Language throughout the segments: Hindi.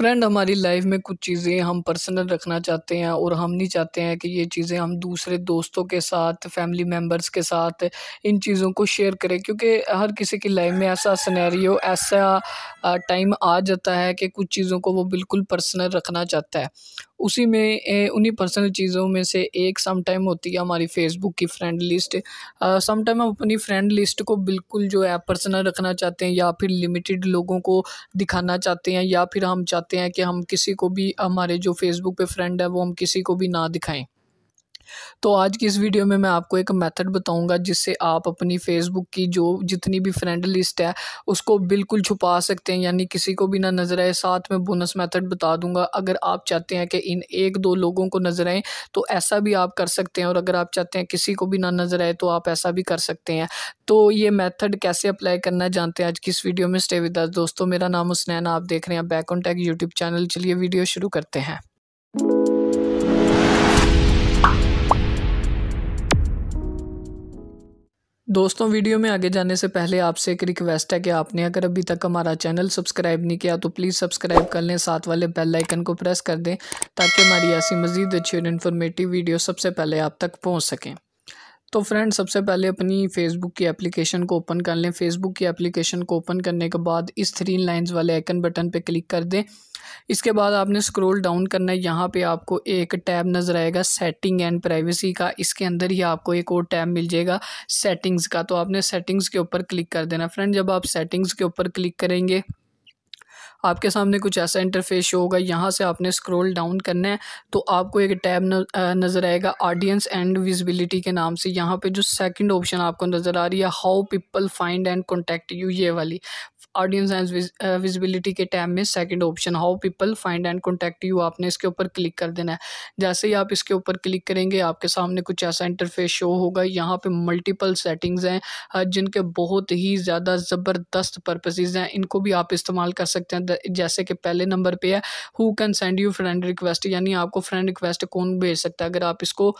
फ्रेंड हमारी लाइफ में कुछ चीज़ें हम पर्सनल रखना चाहते हैं और हम नहीं चाहते हैं कि ये चीज़ें हम दूसरे दोस्तों के साथ फैमिली मेम्बर्स के साथ इन चीज़ों को शेयर करें क्योंकि हर किसी की लाइफ में ऐसा सिनेरियो ऐसा टाइम आ जाता है कि कुछ चीज़ों को वो बिल्कुल पर्सनल रखना चाहता है उसी में उन्हीं पर्सनल चीज़ों में से एक समटाइम होती है हमारी फेसबुक की फ्रेंड लिस्ट समटाइम हम अपनी फ्रेंड लिस्ट को बिल्कुल जो है पर्सनल रखना चाहते हैं या फिर लिमिटेड लोगों को दिखाना चाहते हैं या फिर हम चाहते हैं कि हम किसी को भी हमारे जो फेसबुक पे फ्रेंड है वो हम किसी को भी ना दिखाएं तो आज की इस वीडियो में मैं आपको एक मेथड बताऊंगा जिससे आप अपनी फ़ेसबुक की जो जितनी भी फ्रेंड लिस्ट है उसको बिल्कुल छुपा सकते हैं यानी किसी को भी ना नज़र आए साथ में बोनस मेथड बता दूंगा अगर आप चाहते हैं कि इन एक दो लोगों को नज़र आए तो ऐसा भी आप कर सकते हैं और अगर आप चाहते हैं किसी को भी ना नज़र आए तो आप ऐसा भी कर सकते हैं तो ये मैथड कैसे अप्लाई करना जानते हैं आज की इस वीडियो में स्टे विद दोस्तों मेरा नाम हुसनैन आप देख रहे हैं back on track YouTube channel चलिए वीडियो शुरू करते हैं दोस्तों वीडियो में आगे जाने से पहले आपसे एक रिक्वेस्ट है कि आपने अगर अभी तक हमारा चैनल सब्सक्राइब नहीं किया तो प्लीज़ सब्सक्राइब कर लें साथ वाले बेल आइकन को प्रेस कर दें ताकि हमारी ऐसी मज़ीद अच्छी और इन्फॉर्मेटिव वीडियो सबसे पहले आप तक पहुंच सकें तो फ्रेंड सबसे पहले अपनी फेसबुक की एप्लीकेशन को ओपन कर लें फेसबुक की एप्लीकेशन को ओपन करने के बाद इस थ्री लाइंस वाले आइकन बटन पे क्लिक कर दें इसके बाद आपने स्क्रॉल डाउन करना है यहाँ पे आपको एक टैब नज़र आएगा सेटिंग एंड प्राइवेसी का इसके अंदर ही आपको एक और टैब मिल जाएगा सेटिंग्स का तो आपने सेटिंग्स के ऊपर क्लिक कर देना फ्रेंड जब आप सेटिंग्स के ऊपर क्लिक करेंगे आपके सामने कुछ ऐसा इंटरफेस शो होगा यहाँ से आपने स्क्रॉल डाउन करना है तो आपको एक टैब नज़र आएगा ऑडियंस एंड विजिबिलिटी के नाम से यहाँ पे जो सेकंड ऑप्शन आपको नज़र आ रही है how people find and contact you ये वाली ऑडियंस एंड विजिबिलिटी के टैब में second option how people find and contact you आपने इसके ऊपर क्लिक कर देना है जैसे ही आप इसके ऊपर क्लिक करेंगे आपके सामने कुछ ऐसा इंटरफेस शो होगा यहाँ पे मल्टीपल सेटिंग्स हैं जिनके बहुत ही ज़्यादा ज़बरदस्त पर्पसेज हैं इनको भी आप इस्तेमाल कर सकते हैं जैसे कि पहले नंबर पर है who can send you friend request यानी आपको फ्रेंड रिक्वेस्ट कौन भेज सकता है अगर आप इसको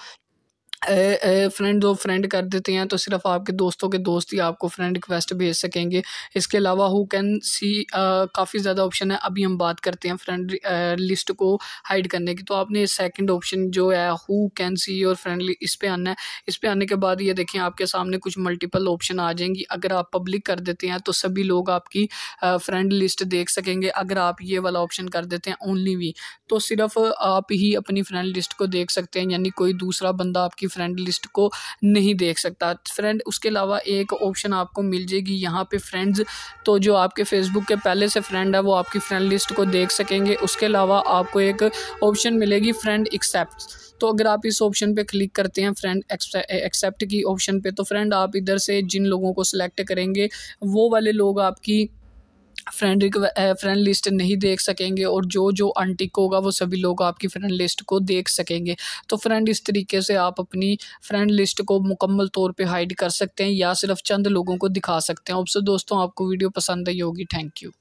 फ्रेंड दो फ्रेंड कर देते हैं तो सिर्फ आपके दोस्तों के दोस्त ही आपको फ्रेंड रिक्वेस्ट भेज सकेंगे इसके अलावा हु कैन सी काफ़ी ज़्यादा ऑप्शन है अभी हम बात करते हैं फ्रेंड लिस्ट को हाइड करने की तो आपने सेकंड ऑप्शन जो है who can see your friend इस पर आना है इस पर आने के बाद ये देखें आपके सामने कुछ मल्टीपल ऑप्शन आ जाएंगी अगर आप पब्लिक कर देते हैं तो सभी लोग आपकी फ्रेंड लिस्ट देख सकेंगे अगर आप ये वाला ऑप्शन कर देते हैं ओनली वी तो सिर्फ आप ही अपनी फ्रेंड लिस्ट को देख सकते हैं यानी कोई दूसरा बंदा आपकी फ्रेंड लिस्ट को नहीं देख सकता फ्रेंड उसके अलावा एक ऑप्शन आपको मिल जाएगी यहाँ पे फ्रेंड्स तो जो आपके फेसबुक के पहले से फ्रेंड है वो आपकी फ्रेंड लिस्ट को देख सकेंगे उसके अलावा आपको एक ऑप्शन मिलेगी फ्रेंड एक्सेप्ट तो अगर आप इस ऑप्शन पे क्लिक करते हैं फ्रेंड एक्सेप्ट की ऑप्शन पे तो फ्रेंड आप इधर से जिन लोगों को सिलेक्ट करेंगे वो वाले लोग आपकी फ्रेंड फ्रेंड लिस्ट नहीं देख सकेंगे और जो जो अनटिक होगा वो सभी लोग आपकी फ्रेंड लिस्ट को देख सकेंगे तो फ्रेंड इस तरीके से आप अपनी फ्रेंड लिस्ट को मुकम्मल तौर पे हाइड कर सकते हैं या सिर्फ चंद लोगों को दिखा सकते हैं अब दोस्तों आपको वीडियो पसंद आई होगी थैंक यू